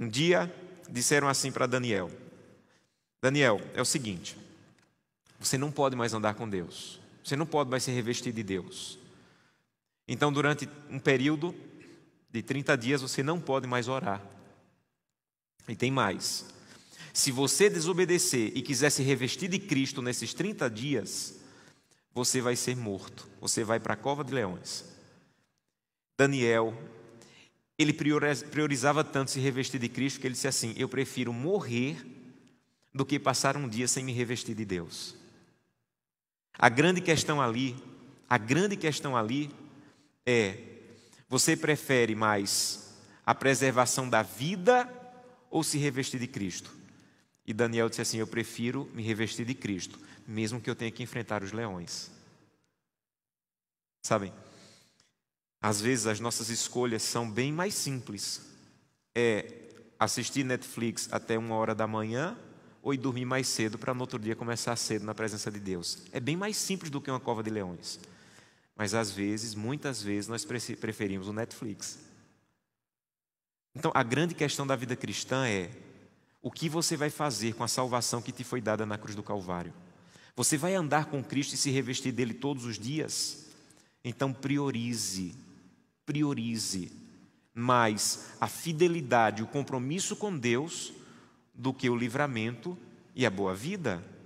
Um dia disseram assim para Daniel: Daniel, é o seguinte, você não pode mais andar com Deus, você não pode mais se revestir de Deus. Então, durante um período de 30 dias, você não pode mais orar. E tem mais: se você desobedecer e quiser se revestir de Cristo nesses 30 dias, você vai ser morto, você vai para a cova de leões. Daniel ele priorizava tanto se revestir de Cristo que ele disse assim: Eu prefiro morrer do que passar um dia sem me revestir de Deus. A grande questão ali, a grande questão ali é: você prefere mais a preservação da vida ou se revestir de Cristo? E Daniel disse assim: Eu prefiro me revestir de Cristo, mesmo que eu tenha que enfrentar os leões. Sabem? Às vezes as nossas escolhas são bem mais simples. É assistir Netflix até uma hora da manhã ou ir dormir mais cedo para no outro dia começar cedo na presença de Deus. É bem mais simples do que uma cova de leões. Mas às vezes, muitas vezes, nós preferimos o Netflix. Então, a grande questão da vida cristã é o que você vai fazer com a salvação que te foi dada na cruz do Calvário? Você vai andar com Cristo e se revestir dele todos os dias? Então, priorize priorize mais a fidelidade, o compromisso com Deus, do que o livramento e a boa vida.